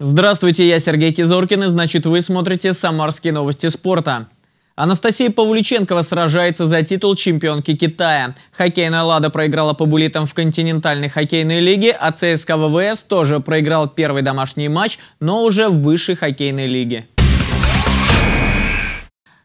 Здравствуйте, я Сергей Кизоркин, и значит вы смотрите «Самарские новости спорта». Анастасия Павлюченкова сражается за титул чемпионки Китая. Хоккейная «Лада» проиграла по булитам в континентальной хоккейной лиге, а ЦСКА ВВС тоже проиграл первый домашний матч, но уже в высшей хоккейной лиге.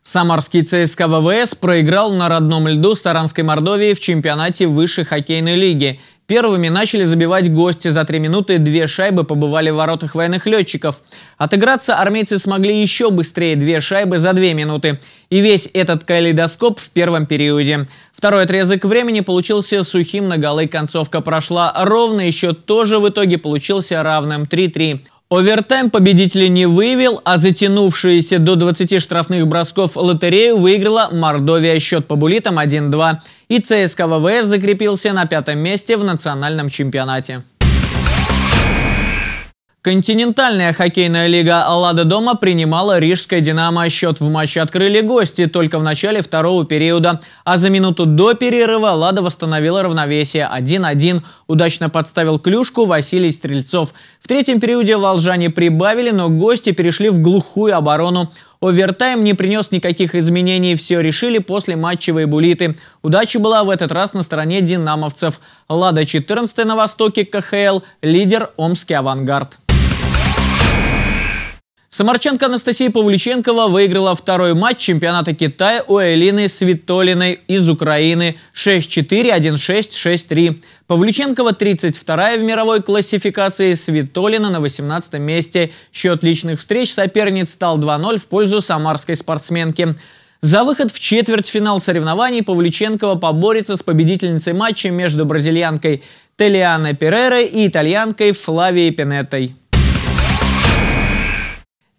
Самарский ЦСКА ВВС проиграл на родном льду Саранской Мордовии в чемпионате высшей хоккейной лиги – Первыми начали забивать гости. За три минуты две шайбы побывали в воротах военных летчиков. Отыграться армейцы смогли еще быстрее. Две шайбы за две минуты. И весь этот калейдоскоп в первом периоде. Второй отрезок времени получился сухим на голы. Концовка прошла ровно. Еще тоже в итоге получился равным 3-3. Овертайм победителя не выявил, а затянувшиеся до 20 штрафных бросков лотерею выиграла Мордовия счет по булитам 1-2. И ЦСКА ВВС закрепился на пятом месте в национальном чемпионате. Континентальная хоккейная лига «Аллада дома» принимала рижское «Динамо». Счет в матче открыли гости только в начале второго периода. А за минуту до перерыва «Аллада» восстановила равновесие 1-1. Удачно подставил клюшку Василий Стрельцов. В третьем периоде волжане прибавили, но гости перешли в глухую оборону. Овертайм не принес никаких изменений, все решили после матчевой булиты. Удача была в этот раз на стороне динамовцев. «Лада» 14 на востоке КХЛ, лидер «Омский авангард». Самарченко Анастасия Павлюченкова выиграла второй матч чемпионата Китая у Элины Светолиной из Украины 6-4, 1-6, 6-3. Павлюченкова 32-я в мировой классификации, Светолина на 18 месте. Счет личных встреч соперниц стал 2-0 в пользу самарской спортсменки. За выход в четвертьфинал соревнований Павлюченкова поборется с победительницей матча между бразильянкой Телианой Перерой и итальянкой Флавией Пинетой.